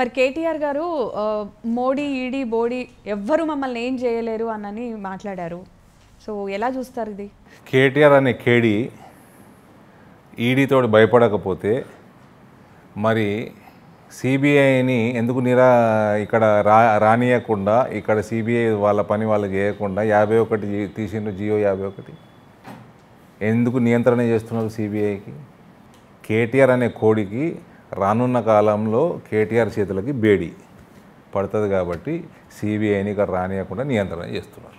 మరి కేటీఆర్ గారు Modi ED body ఎవ్వరు మమ్మల్ని ఏం చేయలేరు అన్నని మాట్లాడారు సో ఎలా చూస్తారు ఇది కేటీఆర్ అనే కేడి ఈడీతో భయపడకపోతే మరి సిబిఐని ఎందుకు నిరా ఇక్కడ రా రానియకుండా ఇక్కడ సిబిఐ వాళ్ళ పని వాళ్ళు చేయకుండా యాభై ఒకటి తీసిండ్రు జియో యాభై ఒకటి ఎందుకు నియంత్రణ చేస్తున్నారు సిబిఐకి కేటీఆర్ అనే కోడికి రానున్న కాలంలో కేటీఆర్ చేతులకి బేడి పడుతుంది కాబట్టి సిబిఐని ఇక్కడ రానియకుండా నియంత్రణ చేస్తున్నారు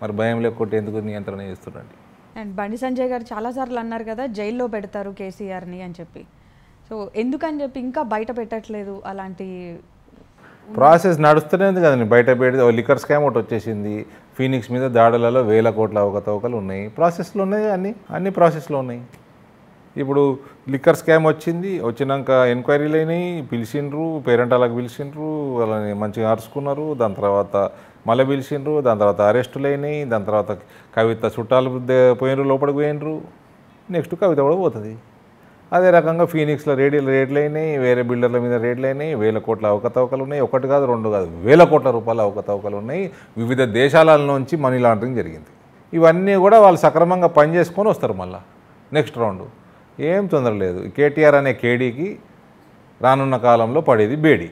మరి భయం లేకుంటే ఎందుకు నియంత్రణ చేస్తున్నారండి అండ్ బండి సంజయ్ గారు చాలాసార్లు అన్నారు కదా జైల్లో పెడతారు కేసీఆర్ని అని చెప్పి సో ఎందుకని చెప్పి ఇంకా బయట పెట్టట్లేదు అలాంటి ప్రాసెస్ నడుస్తూనే ఉంది కదండి బయట పెడితే లిక్కర్ స్కామ్ ఒకటి వచ్చేసింది ఫీనిక్స్ మీద దాడులలో వేల కోట్ల అవకతవకలు ఉన్నాయి ప్రాసెస్లో ఉన్నాయి అన్ని అన్ని ప్రాసెస్లో ఉన్నాయి ఇప్పుడు లిక్కర్ స్కామ్ వచ్చింది వచ్చినాక ఎంక్వైరీలు అయినాయి పిలిచిండ్రు పేరెంట్ అలాగ పిలిచిండ్రు వాళ్ళని మంచిగా ఆర్చుకున్నారు దాని తర్వాత మళ్ళీ పిలిచిండ్రు దాని తర్వాత అరెస్టులు అయినాయి దాని తర్వాత కవిత చుట్టాలు పోయినరు లోపలికి పోయినరు నెక్స్ట్ కవిత కూడా పోతుంది అదే రకంగా ఫీనిక్స్లో రేడియో రేట్లు అయినాయి వేరే బిల్డర్ల మీద రేట్లు అయినాయి వేల కోట్ల అవకతవకలు ఉన్నాయి ఒకటి కాదు రెండు కాదు వేల కోట్ల రూపాయల అవకతవకలు ఉన్నాయి వివిధ దేశాల నుంచి మనీ లాండరింగ్ జరిగింది ఇవన్నీ కూడా వాళ్ళు సక్రమంగా పనిచేసుకొని వస్తారు మళ్ళీ నెక్స్ట్ రౌండ్ ఏం తొందర లేదు కేటీఆర్ అనే కేడీకి రానున్న కాలంలో పడేది బేడీ